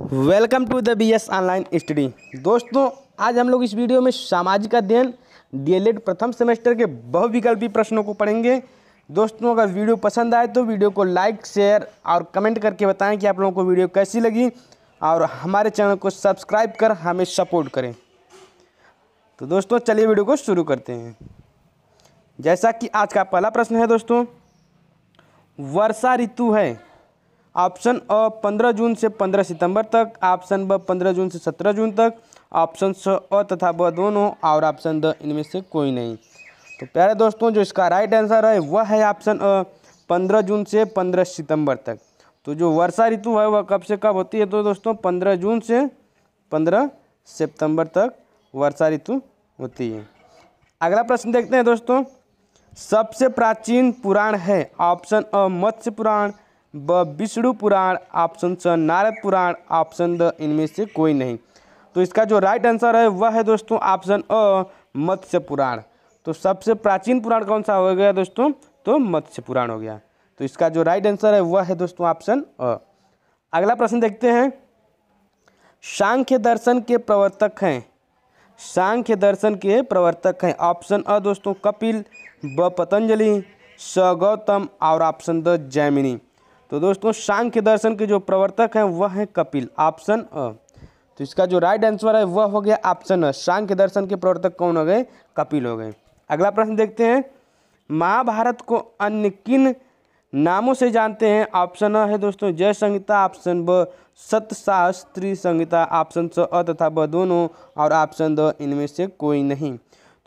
welcome to the B S online study दोस्तों आज हम लोग इस वीडियो में सामाजिक अध्ययन डी प्रथम सेमेस्टर के बहुविकल्पी प्रश्नों को पढ़ेंगे दोस्तों अगर वीडियो पसंद आए तो वीडियो को लाइक शेयर और कमेंट करके बताएं कि आप लोगों को वीडियो कैसी लगी और हमारे चैनल को सब्सक्राइब कर हमें सपोर्ट करें तो दोस्तों चलिए वीडियो को शुरू करते हैं जैसा कि आज का पहला प्रश्न है दोस्तों वर्षा ऋतु है ऑप्शन अ पंद्रह जून से पंद्रह सितंबर तक ऑप्शन ब पंद्रह जून से सत्रह जून तक ऑप्शन स अ तथा ब दोनों और ऑप्शन द इनमें से कोई नहीं तो प्यारे दोस्तों जो इसका राइट आंसर है वह है ऑप्शन अ पंद्रह जून से पंद्रह सितंबर तक तो जो वर्षा ऋतु है वह कब से कब होती है तो दोस्तों पंद्रह जून से पंद्रह सितंबर तक वर्षा ऋतु होती है अगला प्रश्न देखते हैं दोस्तों सबसे प्राचीन पुराण है ऑप्शन अ मत्स्य पुराण ब विष्णु पुराण ऑप्शन स नारद पुराण ऑप्शन द इनमें से कोई नहीं तो इसका जो राइट आंसर है वह है दोस्तों ऑप्शन अ मत्स्य पुराण तो सबसे प्राचीन पुराण कौन सा हो गया दोस्तों तो मत्स्य पुराण हो गया तो इसका जो राइट आंसर है वह है दोस्तों ऑप्शन अ अगला प्रश्न देखते हैं सांख्य दर्शन के प्रवर्तक हैं सांख्य दर्शन के प्रवर्तक हैं ऑप्शन अ दोस्तों कपिल ब पतंजलि स गौतम और ऑप्शन द जैमिनी तो दोस्तों सांख्य दर्शन के जो प्रवर्तक हैं वह हैं कपिल ऑप्शन अ तो इसका जो राइट आंसर है वह हो गया ऑप्शन अ सांख्य दर्शन के प्रवर्तक कौन हो गए कपिल हो गए अगला प्रश्न देखते हैं महाभारत को अन्य किन नामों से जानते हैं ऑप्शन अ है दोस्तों जय संहिता ऑप्शन ब सतशास्त्री संहिता ऑप्शन स अ तथा ब दोनों और ऑप्शन द इनमें से कोई नहीं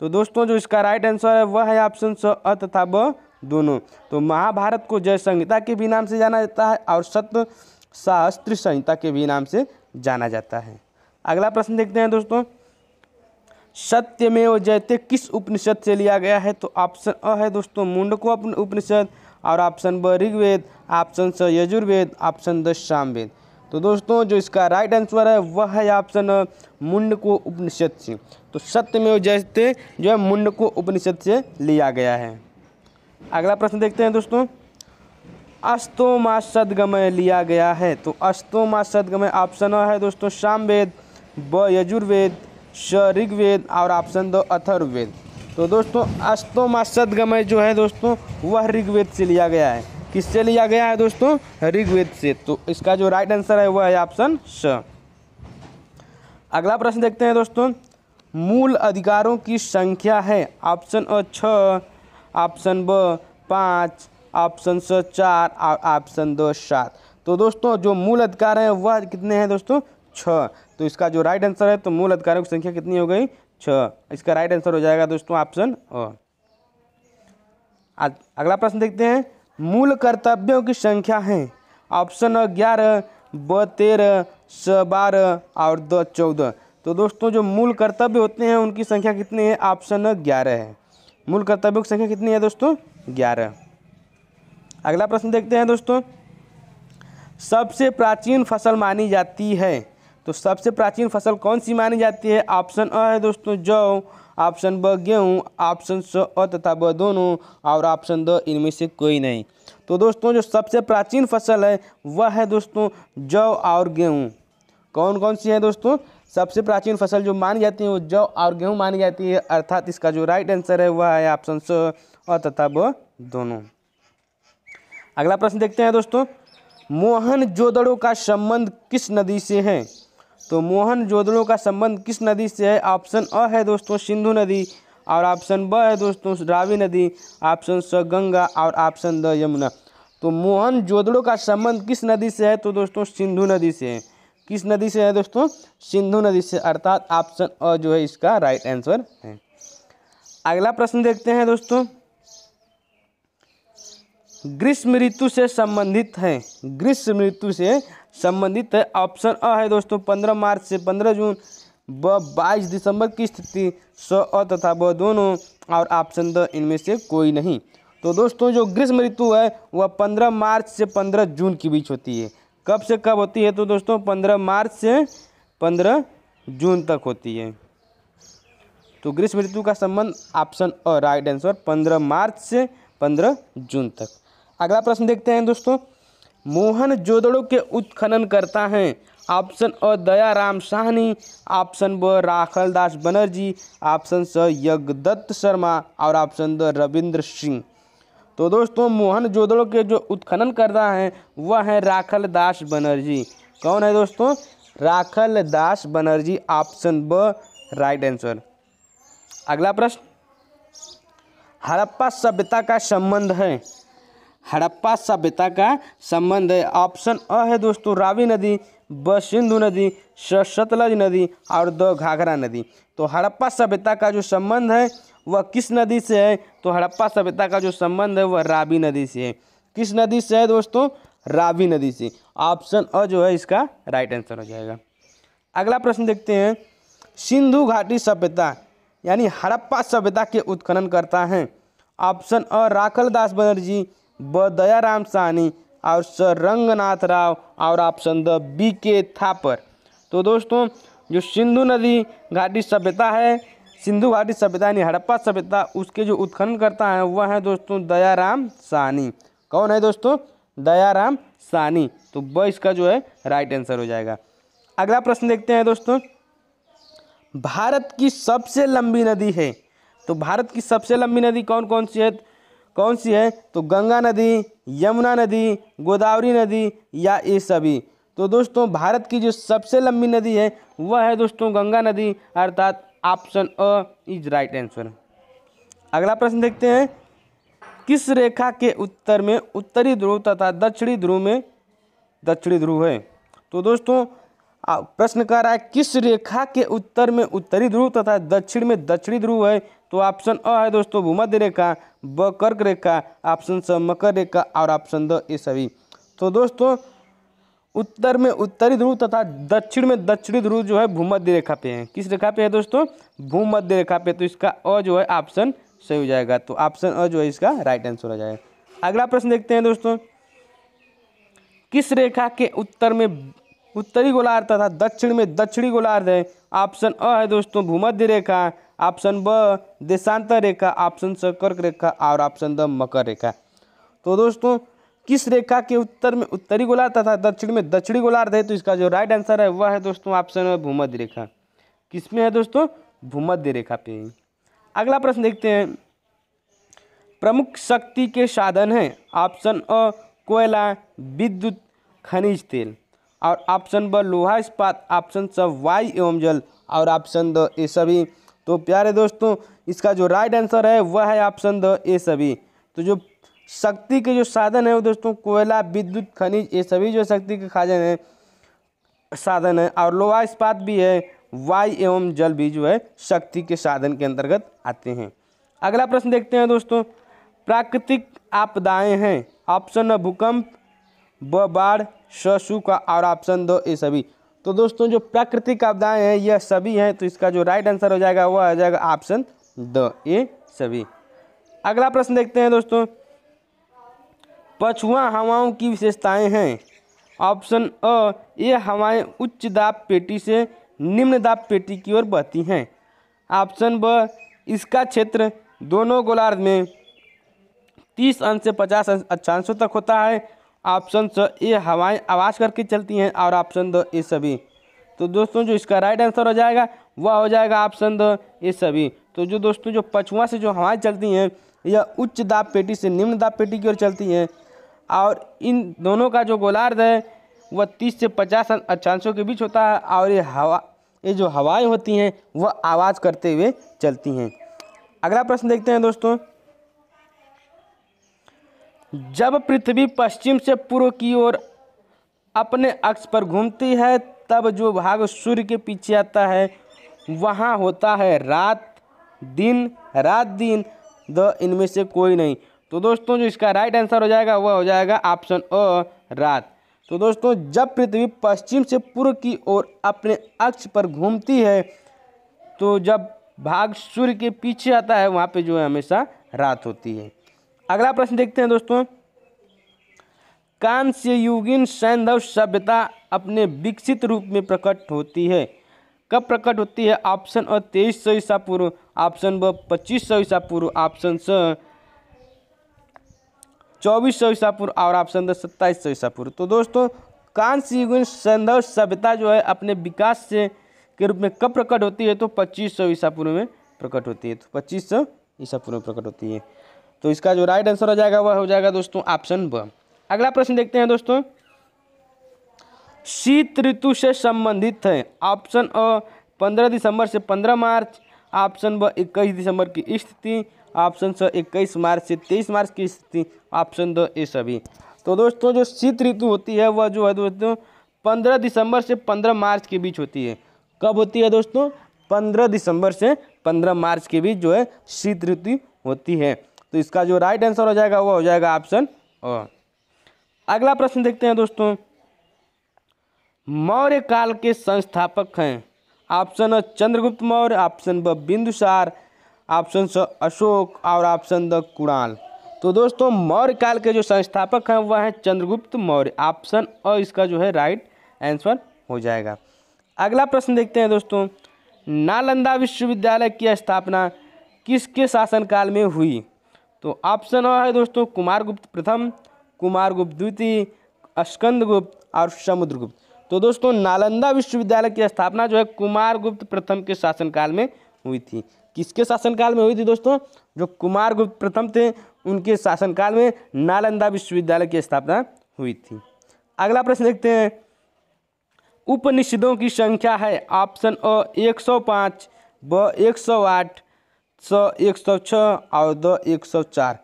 तो दोस्तों जो इसका राइट आंसर है वह है ऑप्शन स अ तथा ब दोनों तो महाभारत को जय संहिता के भी नाम से जाना जाता है और सत्य शास्त्र संहिता के भी नाम से जाना जाता है अगला प्रश्न देखते हैं दोस्तों सत्य में वो जयते किस उपनिषद से लिया गया है तो ऑप्शन अ है दोस्तों मुंडको उपनिषद और ऑप्शन ब ऋग्वेद ऑप्शन स यजुर्वेद ऑप्शन द वेद तो दोस्तों जो इसका राइट आंसर है वह है ऑप्शन मुंडको उपनिषद से तो सत्य में वो जयते जो है मुंडको उपनिषद से लिया गया है अगला प्रश्न देखते हैं दोस्तों अस्तोमा सदगमय लिया गया है तो अस्तोमा सदगमय ऑप्शन है दोस्तों वेद ब यजुर्वेद श ऋग्वेद और ऑप्शन दो अथर्वेद तो दोस्तों अस्तोमा सदगमय जो है दोस्तों वह ऋग्वेद से लिया गया है किससे लिया गया है दोस्तों ऋग्वेद से तो इसका जो राइट आंसर है वह है ऑप्शन स अगला प्रश्न देखते हैं दोस्तों मूल अधिकारों की संख्या है ऑप्शन अ छः ऑप्शन ब पाँच ऑप्शन स चार ऑप्शन दो सात तो दोस्तों जो मूल अधिकार हैं वह कितने हैं दोस्तों छ तो इसका जो राइट आंसर है तो मूल अधिकारों की संख्या कितनी हो गई छ इसका राइट आंसर हो जाएगा दोस्तों ऑप्शन अ अगला प्रश्न देखते हैं मूल कर्तव्यों की संख्या है ऑप्शन ग्यारह ब तेरह स बारह और द चौदह तो दोस्तों जो मूल कर्तव्य होते हैं उनकी संख्या कितनी है ऑप्शन ग्यारह है मूल कर्तव्यों की संख्या कितनी है दोस्तों ग्यारह अगला प्रश्न देखते हैं दोस्तों सबसे प्राचीन फसल मानी जाती है तो सबसे प्राचीन फसल कौन सी मानी जाती है ऑप्शन अ है दोस्तों जौ ऑप्शन ब गेहूँ ऑप्शन स अ तथा ब दोनों और ऑप्शन द इनमें से कोई नहीं तो दोस्तों जो सबसे प्राचीन फसल है वह है दोस्तों जौ और गेहूँ कौन कौन सी है दोस्तों सबसे प्राचीन फसल जो मानी जाती है वो जौ और गेहूँ मानी जाती है अर्थात इसका जो राइट आंसर है वह है ऑप्शन सो और तथा वो दोनों अगला प्रश्न देखते हैं दोस्तों मोहन जोदड़ों का संबंध किस नदी से है तो मोहन जोदड़ों का संबंध किस नदी से है ऑप्शन अ है दोस्तों सिंधु नदी और ऑप्शन ब है दोस्तों रावी नदी ऑप्शन स गंगा और ऑप्शन द यमुना तो मोहन जोदड़ों का संबंध किस नदी से है तो दोस्तों सिंधु नदी से है किस नदी से है दोस्तों सिंधु नदी से अर्थात ऑप्शन और जो है इसका राइट आंसर है अगला प्रश्न देखते हैं दोस्तों ग्रीष्म ऋतु से संबंधित है ग्रीष्म ऋतु से संबंधित है ऑप्शन अ है दोस्तों पंद्रह मार्च से पंद्रह जून ब बाईस दिसंबर की स्थिति स अ तथा ब दोनों और ऑप्शन द इनमें से कोई नहीं तो दोस्तों जो ग्रीष्म ऋतु है वह पंद्रह मार्च से पंद्रह जून के बीच होती है कब से कब होती है तो दोस्तों पंद्रह मार्च से पंद्रह जून तक होती है तो ग्रीष्म ऋतु का संबंध ऑप्शन और राइट आंसर पंद्रह मार्च से पंद्रह जून तक अगला प्रश्न देखते हैं दोस्तों मोहन जोदड़ो के उत्खनन करता है ऑप्शन अ दयाराम साहनी ऑप्शन ब राखल दास बनर्जी ऑप्शन स यज्ञ शर्मा और ऑप्शन द रविंद्र सिंह तो दोस्तों मोहन जोदड़ो के जो उत्खनन कर रहा है वह है राखल दास बनर्जी कौन है दोस्तों राखल दास बनर्जी ऑप्शन ब राइट आंसर अगला प्रश्न हड़प्पा सभ्यता का संबंध है हड़प्पा सभ्यता का संबंध है ऑप्शन अ है दोस्तों रावी नदी ब सिंधु नदी सतलज नदी और द घाघरा नदी तो हड़प्पा सभ्यता का जो संबंध है वह किस नदी से है तो हड़प्पा सभ्यता का जो संबंध है वह रावी नदी से है किस नदी से है दोस्तों रावी नदी से ऑप्शन अ जो है इसका राइट आंसर हो जाएगा अगला प्रश्न देखते हैं सिंधु घाटी सभ्यता यानी हड़प्पा सभ्यता के उत्खनन करता है ऑप्शन अ राखल दास बनर्जी ब दयाराम सहनी और सर रंगनाथ राव और ऑप्शन द बी के थापर तो दोस्तों जो सिंधु नदी घाटी सभ्यता है सिंधु घाटी सभ्यता यानी हड़प्पा सभ्यता उसके जो उत्खनन करता है वह है दोस्तों दयाराम सानी कौन है दोस्तों दयाराम सानी तो वह इसका जो है राइट आंसर हो जाएगा अगला प्रश्न देखते हैं दोस्तों भारत की सबसे लंबी नदी है तो भारत की सबसे लंबी नदी कौन कौन सी है कौन सी है तो गंगा नदी यमुना नदी गोदावरी नदी या ये सभी तो दोस्तों भारत की जो सबसे लंबी नदी है वह है दोस्तों गंगा नदी अर्थात ऑप्शन अ इज राइट आंसर अगला प्रश्न देखते हैं किस रेखा के उत्तर में उत्तरी ध्रुव तथा दक्षिणी ध्रुव में दक्षिणी ध्रुव है तो दोस्तों प्रश्न कह रहा है किस रेखा के उत्तर में उत्तरी ध्रुव तथा दक्षिण में दक्षिणी ध्रुव है तो ऑप्शन अ है दोस्तों भूमध्य रेखा ब कर्क रेखा ऑप्शन स मकर रेखा और ऑप्शन द ये सभी तो दोस्तों उत्तर में उत्तरी ध्रुव तथा दक्षिण में दक्षिणी ध्रुव जो है भूमध्य रेखा पे है किस रेखा पे है दोस्तों भूमध्य रेखा पे तो इसका अ जो है ऑप्शन सही हो जाएगा तो ऑप्शन अ जो है इसका राइट आंसर हो जाएगा अगला प्रश्न देखते हैं दोस्तों किस रेखा के उत्तर में उत्तरी गोलार्ध तथा दक्षिण में दक्षिणी गोलार्ध है ऑप्शन अ है दोस्तों भूमध्य रेखा ऑप्शन ब देशांतर रेखा ऑप्शन स कर्क रेखा और ऑप्शन द मकर रेखा तो दोस्तों किस रेखा के उत्तर में उत्तरी गोलार्ध तथा दक्षिण में दक्षिणी गोलार्ध है तो इसका जो राइट आंसर है वह है दोस्तों ऑप्शन है भूमध्य रेखा किस में है दोस्तों भूमध्य रेखा पे अगला प्रश्न देखते हैं प्रमुख शक्ति के साधन हैं ऑप्शन अ कोयला विद्युत खनिज तेल और ऑप्शन ब लोहा इस्पात ऑप्शन स वायु एवं जल और ऑप्शन द ए सभी तो प्यारे दोस्तों इसका जो राइट आंसर है वह है ऑप्शन द ए सभी तो जो शक्ति के जो साधन है वो दोस्तों कोयला विद्युत खनिज ये सभी जो शक्ति के खाजन है साधन है और लोहा इस्पात भी है वायु एवं जल भी जो है शक्ति के साधन के अंतर्गत आते हैं अगला प्रश्न देखते हैं दोस्तों प्राकृतिक आपदाएं हैं ऑप्शन भूकंप ब बाढ़ सूखा और ऑप्शन दो ये सभी तो दोस्तों जो प्राकृतिक आपदाएं हैं यह सभी हैं तो इसका जो राइट आंसर हो जाएगा वह आ जाएगा ऑप्शन द ये सभी अगला प्रश्न देखते हैं दोस्तों पछुआ हवाओं की विशेषताएं हैं ऑप्शन अ ये हवाएं उच्च दाब पेटी से निम्न दाब पेटी की ओर बहती हैं ऑप्शन ब इसका क्षेत्र दोनों गोलार्ध में तीस अंश से पचास अच्छांशों तक होता है ऑप्शन स ये हवाएं आवाज करके चलती हैं और ऑप्शन द ये सभी तो दोस्तों जो इसका राइट आंसर हो जाएगा वह हो जाएगा ऑप्शन द ये सभी तो जो दोस्तों जो पछुआ से जो हवाएं चलती हैं यह उच्च दाब पेटी से निम्न दाब पेटी की ओर चलती हैं और इन दोनों का जो गोलार्ध है वह तीस से पचास अक्षांशों अं-, के बीच होता है और ये हवा ये जो हवाएं होती हैं वह आवाज़ करते हुए चलती हैं अगला प्रश्न देखते हैं दोस्तों जब पृथ्वी पश्चिम से पूर्व की ओर अपने अक्ष पर घूमती है तब जो भाग सूर्य के पीछे आता है वहाँ होता है रात दिन रात दिन द इनमें से कोई नहीं तो दोस्तों जो इसका राइट आंसर हो जाएगा वह हो जाएगा ऑप्शन अ रात तो दोस्तों जब पृथ्वी पश्चिम से पूर्व की ओर अपने अक्ष पर घूमती है तो जब भाग सूर्य के पीछे आता है वहाँ पे जो है हमेशा रात होती है अगला प्रश्न देखते हैं दोस्तों से युगिन सैंधव सभ्यता अपने विकसित रूप में प्रकट होती है कब प्रकट होती है ऑप्शन अ तेईस सौ ईसा पूर्व ऑप्शन ब पच्चीस सौ ईसा पूर्व ऑप्शन स चौबीस सौ ईसापुर और ऑप्शन दो सत्ताईस सौ ईसापुर तो दोस्तों कांस्य युग संधव सभ्यता जो है अपने विकास से के रूप में कब प्रकट होती है तो पच्चीस सौ ईसा पूर्व में प्रकट होती है तो पच्चीस सौ ईसा पूर्व में प्रकट होती है तो इसका जो राइट आंसर हो जाएगा वह हो जाएगा दोस्तों ऑप्शन ब अगला प्रश्न देखते हैं दोस्तों शीत ऋतु से संबंधित है ऑप्शन अ पंद्रह दिसंबर से पंद्रह मार्च ऑप्शन ब इक्कीस दिसंबर की स्थिति ऑप्शन स इक्कीस मार्च से तेईस मार्च की स्थिति ऑप्शन दो ए सभी तो दोस्तों जो शीत ऋतु होती है वह जो है दोस्तों पंद्रह दिसंबर से पंद्रह मार्च के बीच होती है कब होती है दोस्तों पंद्रह दिसंबर से पंद्रह मार्च के बीच जो है शीत ऋतु होती है तो इसका जो राइट आंसर हो जाएगा वह हो जाएगा ऑप्शन ओ अगला प्रश्न देखते हैं दोस्तों मौर्य काल के संस्थापक हैं ऑप्शन अ चंद्रगुप्त मौर्य ऑप्शन ब बिंदुसार ऑप्शन स अशोक और ऑप्शन द कुणाल तो दोस्तों मौर्य काल के जो संस्थापक हैं वह हैं चंद्रगुप्त मौर्य ऑप्शन अ इसका जो है राइट आंसर हो जाएगा अगला प्रश्न देखते हैं दोस्तों नालंदा विश्वविद्यालय की स्थापना किसके शासनकाल में हुई तो ऑप्शन अ है दोस्तों कुमारगुप्त प्रथम कुमारगुप्त द्वितीय स्कंदगुप्त और समुद्रगुप्त तो दोस्तों नालंदा विश्वविद्यालय की स्थापना जो है कुमार गुप्त प्रथम के शासनकाल में हुई थी किसके शासनकाल में हुई थी दोस्तों जो कुमार गुप्त प्रथम थे उनके शासनकाल में नालंदा विश्वविद्यालय की स्थापना हुई थी अगला प्रश्न देखते हैं उपनिषदों की संख्या है ऑप्शन अ एक सौ पाँच ब एक सौ आठ स एक सौ छः और द एक सौ चार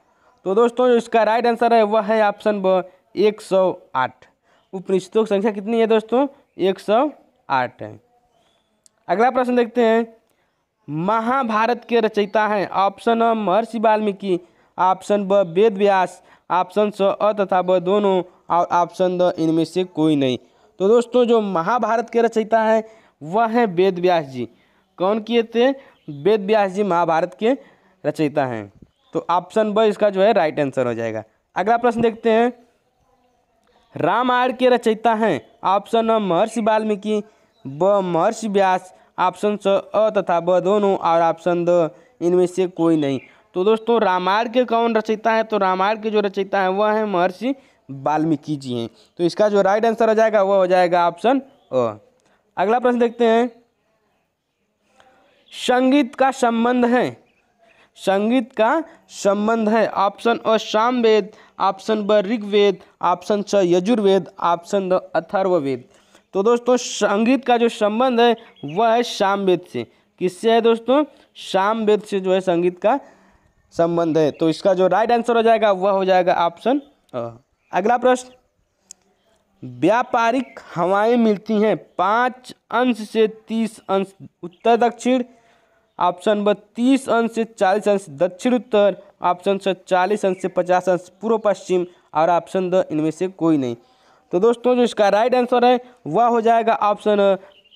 तो दोस्तों इसका राइट आंसर है वह है ऑप्शन ब एक सौ आठ उपनिषदों की संख्या कितनी है दोस्तों एक सौ आठ है अगला प्रश्न देखते हैं महाभारत के रचयिता हैं ऑप्शन अ महर्षि वाल्मीकि ऑप्शन ब वेद व्यास ऑप्शन स अ तथा ब दोनों और ऑप्शन द इनमें से कोई नहीं तो दोस्तों जो महाभारत के रचयिता हैं वह हैं वेद व्यास जी कौन किए थे वेद व्यास जी महाभारत के रचयिता हैं तो ऑप्शन ब इसका जो है राइट आंसर हो जाएगा अगला प्रश्न देखते हैं रामायण के रचयिता हैं ऑप्शन अ महर्षि वाल्मीकि ब महर्षि व्यास ऑप्शन स अ तथा ब दोनों और ऑप्शन द इनमें से कोई नहीं तो दोस्तों रामायण के कौन रचयिता है तो रामायण के जो रचयिता है वह है महर्षि वाल्मीकि जी हैं तो इसका जो राइट आंसर हो जाएगा वह हो जाएगा ऑप्शन अ अगला प्रश्न देखते हैं संगीत का संबंध है संगीत का संबंध है ऑप्शन अ सामवेद ऑप्शन ब ऋग्वेद ऑप्शन च यजुर्वेद ऑप्शन द अथर्ववेद तो दोस्तों संगीत का जो संबंध है वह है सामवेद से किससे है दोस्तों सामवेद से जो है संगीत का संबंध है तो इसका जो राइट आंसर हो जाएगा वह हो जाएगा ऑप्शन अगला प्रश्न व्यापारिक हवाएं मिलती हैं पाँच अंश से तीस अंश उत्तर दक्षिण ऑप्शन ब तीस अंश से चालीस अंश दक्षिण उत्तर ऑप्शन स चालीस अंश से पचास अंश पूर्व पश्चिम और ऑप्शन द इनमें से कोई नहीं तो दोस्तों जो इसका राइट आंसर है वह हो जाएगा ऑप्शन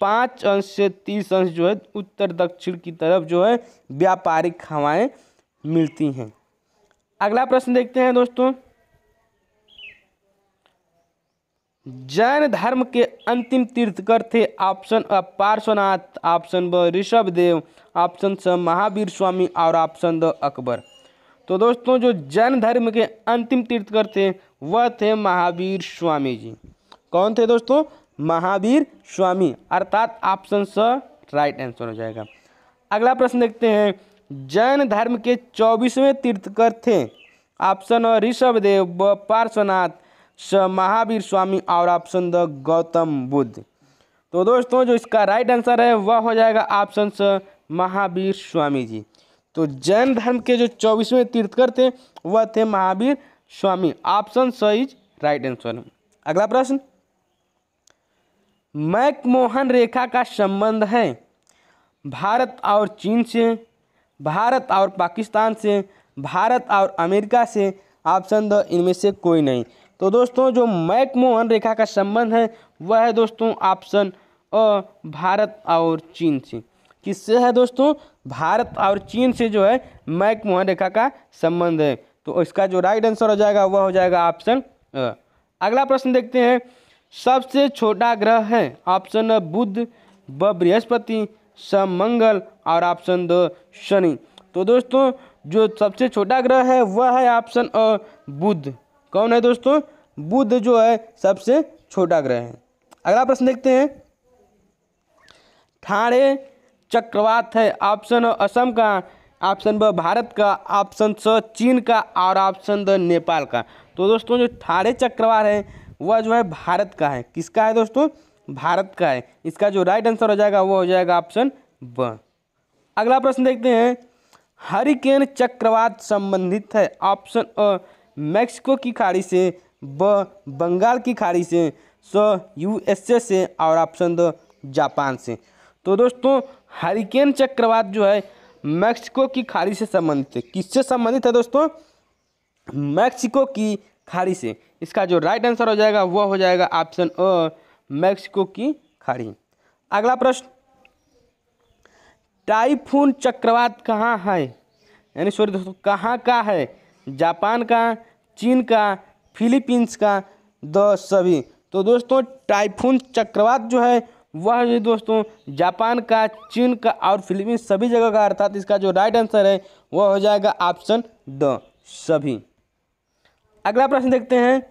पाँच अंश से तीस अंश जो है उत्तर दक्षिण की तरफ जो है व्यापारिक हवाएं मिलती हैं अगला प्रश्न देखते हैं दोस्तों जैन धर्म के अंतिम तीर्थकर थे ऑप्शन अ पार्श्वनाथ ऑप्शन ब ऋषभ देव ऑप्शन स महावीर स्वामी और ऑप्शन द अकबर तो दोस्तों जो जैन धर्म के अंतिम तीर्थकर थे वह थे महावीर स्वामी जी कौन थे दोस्तों महावीर स्वामी अर्थात ऑप्शन स राइट आंसर हो जाएगा अगला प्रश्न देखते हैं जैन धर्म के चौबीसवें तीर्थकर थे ऑप्शन अ ऋषभ देव ब पार्श्वनाथ स महावीर स्वामी और ऑप्शन द गौतम बुद्ध तो दोस्तों जो इसका राइट आंसर है वह हो जाएगा ऑप्शन स महावीर स्वामी जी तो जैन धर्म के जो चौबीसवें तीर्थकर थे वह थे महावीर स्वामी ऑप्शन स इज राइट आंसर अगला प्रश्न मैक मोहन रेखा का संबंध है भारत और चीन से भारत और पाकिस्तान से भारत और अमेरिका से ऑप्शन द इनमें से कोई नहीं तो दोस्तों जो मैकमोहन रेखा का संबंध है वह है दोस्तों ऑप्शन अ भारत और चीन से किससे है दोस्तों भारत और चीन से जो है मैकमोहन रेखा का संबंध है तो इसका जो राइट आंसर हो जाएगा वह हो जाएगा ऑप्शन अ अगला प्रश्न देखते हैं सबसे छोटा ग्रह है ऑप्शन अ बुध व बृहस्पति स मंगल और ऑप्शन द शनि तो दोस्तों जो सबसे छोटा ग्रह है वह है ऑप्शन अ बुध कौन है दोस्तों बुध जो है सबसे छोटा ग्रह है अगला प्रश्न देखते हैं ठाणे चक्रवात है ऑप्शन असम का ऑप्शन ब भारत का ऑप्शन स चीन का और ऑप्शन द नेपाल का तो दोस्तों जो ठाणे चक्रवात है वह जो है भारत का है किसका है दोस्तों भारत का है इसका जो राइट आंसर हो जाएगा वो हो जाएगा ऑप्शन ब अगला प्रश्न देखते हैं हरिकेन चक्रवात संबंधित है ऑप्शन अ मैक्सिको की खाड़ी से ब बंगाल की खाड़ी से स यूएसए से और ऑप्शन दो जापान से तो दोस्तों हरिकेन चक्रवात जो है मैक्सिको की खाड़ी से संबंधित है किससे संबंधित है दोस्तों मैक्सिको की खाड़ी से इसका जो राइट आंसर हो जाएगा वह हो जाएगा ऑप्शन अ मैक्सिको की खाड़ी अगला प्रश्न टाइफून चक्रवात कहाँ है यानी सॉरी दोस्तों कहाँ का है जापान का चीन का फिलीपींस का द सभी तो दोस्तों टाइफून चक्रवात जो है वह जो दोस्तों जापान का चीन का और फिलीपींस सभी जगह का अर्थात इसका जो राइट आंसर है वह हो जाएगा ऑप्शन द सभी अगला प्रश्न देखते हैं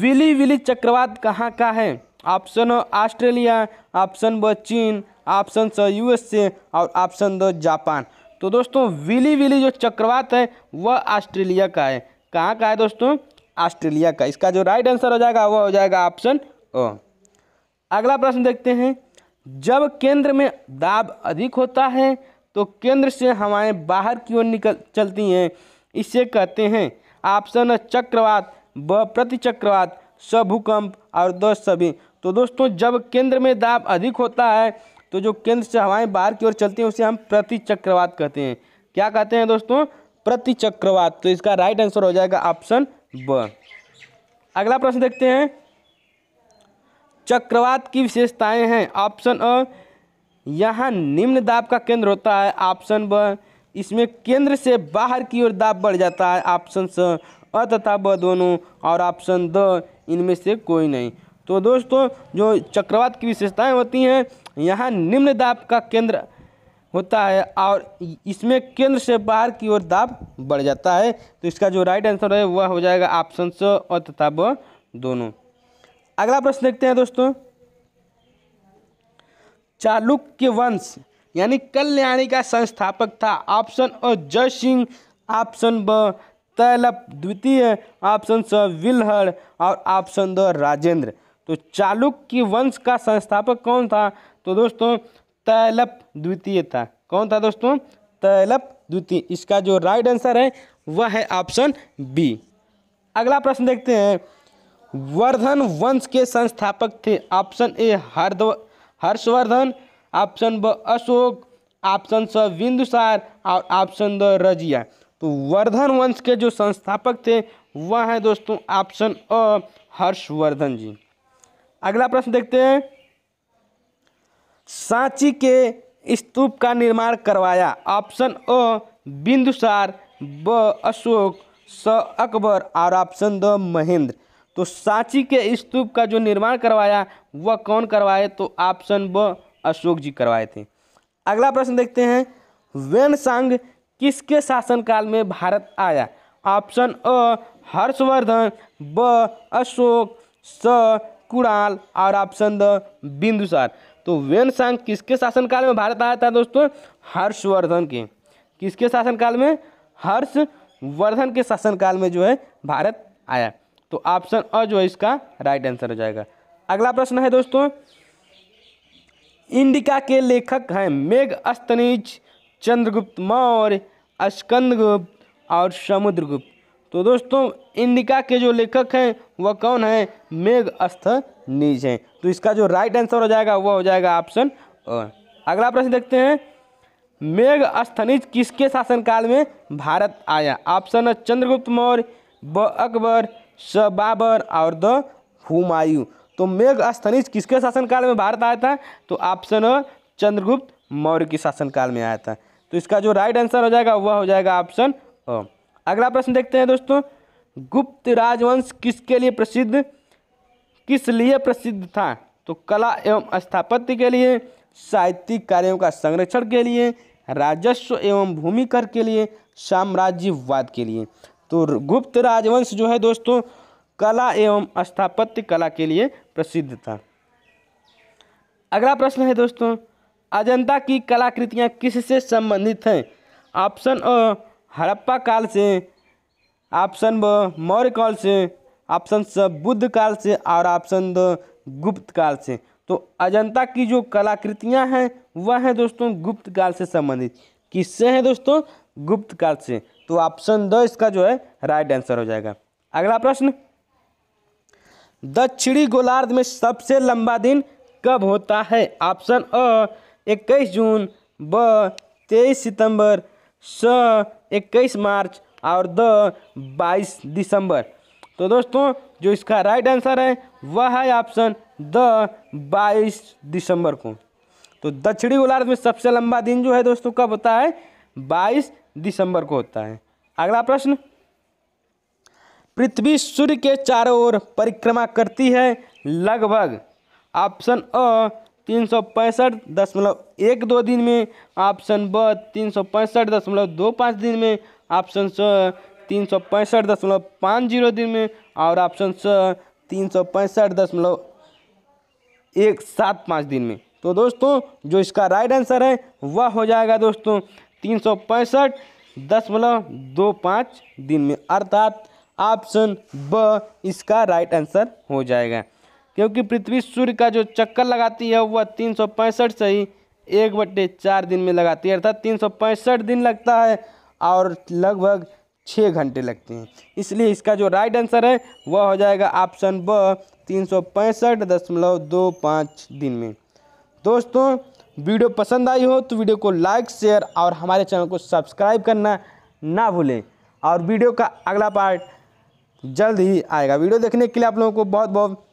विली विली चक्रवात कहाँ का है ऑप्शन हो ऑस्ट्रेलिया ऑप्शन ब चीन ऑप्शन स यूएसए और ऑप्शन द जापान तो दोस्तों विली विली जो चक्रवात है वह ऑस्ट्रेलिया का है कहाँ का है दोस्तों ऑस्ट्रेलिया का इसका जो राइट आंसर हो जाएगा वह हो जाएगा ऑप्शन ओ अगला प्रश्न देखते हैं जब केंद्र में दाब अधिक होता है तो केंद्र से हवाएं बाहर की ओर निकल चलती हैं इसे कहते हैं ऑप्शन चक्रवात ब चक्रवात स भूकंप और द सभी तो दोस्तों जब केंद्र में दाब अधिक होता है तो जो केंद्र से हवाएं बाहर की ओर चलती हैं उसे हम प्रति चक्रवात कहते हैं क्या कहते हैं दोस्तों प्रति चक्रवात तो इसका राइट आंसर हो जाएगा ऑप्शन ब अगला प्रश्न देखते हैं चक्रवात की विशेषताएं हैं ऑप्शन अ यहाँ निम्न दाब का केंद्र होता है ऑप्शन ब इसमें केंद्र से बाहर की ओर दाब बढ़ जाता है ऑप्शन स अ तथा ब दोनों और ऑप्शन द इनमें से कोई नहीं तो दोस्तों जो चक्रवात की विशेषताएं होती हैं यहाँ निम्न दाब का केंद्र होता है और इसमें केंद्र से बाहर की ओर दाब बढ़ जाता है तो इसका जो राइट आंसर है वह हो जाएगा ऑप्शन स और तथा ब दोनों अगला प्रश्न देखते हैं दोस्तों चालुक्य वंश यानी कल्याणी का संस्थापक था ऑप्शन अ जय सिंह ऑप्शन ब तैलप द्वितीय ऑप्शन स विलहड़ और ऑप्शन द राजेंद्र तो चालुक्य वंश का संस्थापक कौन था तो दोस्तों तैलप द्वितीय था कौन था दोस्तों तैलप द्वितीय इसका जो राइट आंसर है वह है ऑप्शन बी अगला प्रश्न देखते हैं वर्धन वंश के संस्थापक थे ऑप्शन ए हर्दव हर्षवर्धन ऑप्शन ब अशोक ऑप्शन स बिंदुसार और ऑप्शन द रजिया तो वर्धन वंश के जो संस्थापक थे वह है दोस्तों ऑप्शन अ हर्षवर्धन जी अगला प्रश्न देखते हैं सांची के स्तूप का निर्माण करवाया ऑप्शन ओ बिंदुसार ब अशोक स अकबर और ऑप्शन द महेंद्र तो सांची के स्तूप का जो निर्माण करवाया वह कौन करवाए तो ऑप्शन ब अशोक जी करवाए थे अगला प्रश्न देखते हैं वेन सांग किसके शासनकाल में भारत आया ऑप्शन अ हर्षवर्धन ब अशोक स कुणाल और ऑप्शन द बिंदुसार तो वेन सांग किसके शासनकाल में भारत आया था दोस्तों हर्षवर्धन के किसके शासनकाल में हर्षवर्धन के शासनकाल में जो है भारत आया तो ऑप्शन अ जो है इसका राइट आंसर हो जाएगा अगला प्रश्न है दोस्तों इंडिका के लेखक हैं मेघ अस्तनीज चंद्रगुप्त मौर्य स्कंदगुप्त और समुद्रगुप्त तो दोस्तों इंडिका के जो लेखक हैं वह कौन है मेघ नीज हैं तो इसका जो राइट आंसर हो जाएगा वह हो जाएगा ऑप्शन अगला प्रश्न देखते हैं मेघ अस्थनिज किसके शासनकाल में भारत आया ऑप्शन है चंद्रगुप्त मौर्य ब अकबर स बाबर और द हुमायूं तो मेघ अस्थनिज किसके शासनकाल में भारत आया था तो ऑप्शन है चंद्रगुप्त मौर्य के शासनकाल में आया था तो इसका जो राइट आंसर हो जाएगा वह हो जाएगा ऑप्शन अ अगला प्रश्न देखते हैं दोस्तों गुप्त राजवंश किसके लिए प्रसिद्ध किस लिए प्रसिद्ध था तो कला एवं स्थापत्य के लिए साहित्यिक कार्यों का संरक्षण के लिए राजस्व एवं भूमि कर के लिए साम्राज्यवाद के लिए तो गुप्त राजवंश जो है दोस्तों कला एवं स्थापत्य कला के लिए प्रसिद्ध था अगला प्रश्न है दोस्तों अजंता की कलाकृतियाँ किससे संबंधित हैं ऑप्शन हड़प्पा काल से ऑप्शन ब मौर्य काल से ऑप्शन स बुद्ध काल से और ऑप्शन द गुप्त काल से तो अजंता की जो कलाकृतियां हैं वह हैं दोस्तों गुप्त काल से संबंधित किससे हैं दोस्तों गुप्त काल से तो ऑप्शन द इसका जो है राइट आंसर हो जाएगा अगला प्रश्न दक्षिणी गोलार्ध में सबसे लंबा दिन कब होता है ऑप्शन अ इक्कीस जून ब तेईस सितंबर स इक्कीस मार्च और द बाईस दिसंबर तो दोस्तों जो इसका राइट आंसर है वह है ऑप्शन द बाईस दिसंबर को तो दक्षिणी गोलार्ध में सबसे लंबा दिन जो है दोस्तों कब होता है बाईस दिसंबर को होता है अगला प्रश्न पृथ्वी सूर्य के चारों ओर परिक्रमा करती है लगभग ऑप्शन अ तीन सौ पैंसठ दशमलव एक दो दिन में ऑप्शन ब तीन सौ पैंसठ दशमलव दो पाँच दिन में ऑप्शन स तीन सौ पैंसठ दशमलव पाँच जीरो दिन में और ऑप्शन स तीन सौ पैंसठ दशमलव एक सात पाँच दिन में तो दोस्तों जो इसका राइट आंसर है वह हो जाएगा दोस्तों तीन सौ पैंसठ दशमलव दो पाँच दिन में अर्थात ऑप्शन ब इसका राइट आंसर हो जाएगा क्योंकि पृथ्वी सूर्य का जो चक्कर लगाती है वह तीन सौ पैंसठ से ही एक बट्टे चार दिन में लगाती है अर्थात तीन सौ पैंसठ दिन लगता है और लगभग छः घंटे लगते हैं इसलिए इसका जो राइट आंसर है वह हो जाएगा ऑप्शन ब तीन सौ पैंसठ दशमलव दो पाँच दिन में दोस्तों वीडियो पसंद आई हो तो वीडियो को लाइक शेयर और हमारे चैनल को सब्सक्राइब करना ना भूलें और वीडियो का अगला पार्ट जल्द ही आएगा वीडियो देखने के लिए आप लोगों को बहुत बहुत